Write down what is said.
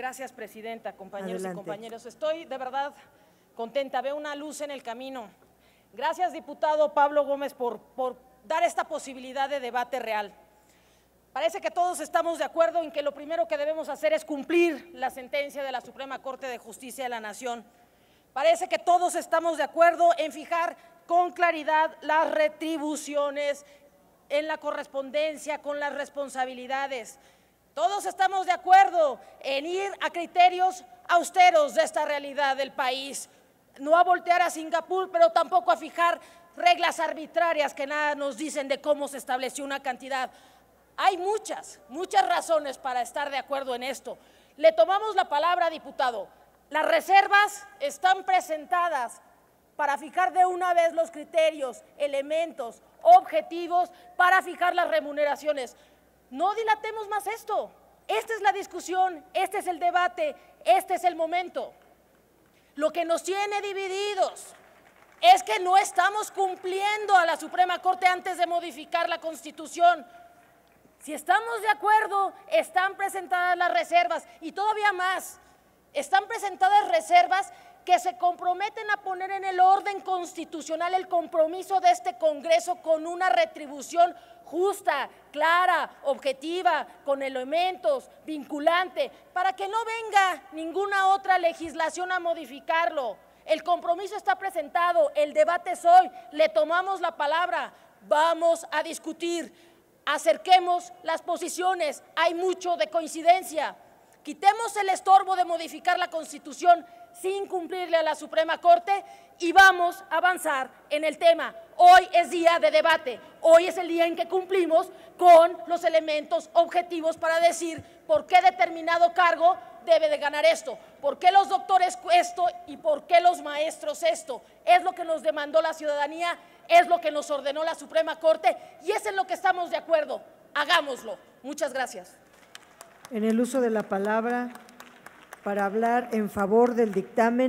Gracias, Presidenta, compañeros y compañeras. Estoy de verdad contenta, veo una luz en el camino. Gracias, diputado Pablo Gómez, por, por dar esta posibilidad de debate real. Parece que todos estamos de acuerdo en que lo primero que debemos hacer es cumplir la sentencia de la Suprema Corte de Justicia de la Nación. Parece que todos estamos de acuerdo en fijar con claridad las retribuciones en la correspondencia con las responsabilidades. Todos estamos de acuerdo en ir a criterios austeros de esta realidad del país, no a voltear a Singapur, pero tampoco a fijar reglas arbitrarias que nada nos dicen de cómo se estableció una cantidad. Hay muchas, muchas razones para estar de acuerdo en esto. Le tomamos la palabra, diputado. Las reservas están presentadas para fijar de una vez los criterios, elementos, objetivos para fijar las remuneraciones. No dilatemos más esto. Esta es la discusión, este es el debate, este es el momento. Lo que nos tiene divididos es que no estamos cumpliendo a la Suprema Corte antes de modificar la Constitución. Si estamos de acuerdo, están presentadas las reservas y todavía más, están presentadas reservas que se comprometen a poner en el orden constitucional el compromiso de este Congreso con una retribución justa, clara, objetiva, con elementos, vinculante, para que no venga ninguna otra legislación a modificarlo. El compromiso está presentado, el debate es hoy, le tomamos la palabra, vamos a discutir, acerquemos las posiciones, hay mucho de coincidencia. Quitemos el estorbo de modificar la Constitución sin cumplirle a la Suprema Corte y vamos a avanzar en el tema. Hoy es día de debate, hoy es el día en que cumplimos con los elementos objetivos para decir por qué determinado cargo debe de ganar esto, por qué los doctores esto y por qué los maestros esto. Es lo que nos demandó la ciudadanía, es lo que nos ordenó la Suprema Corte y es en lo que estamos de acuerdo. Hagámoslo. Muchas gracias. En el uso de la palabra, para hablar en favor del dictamen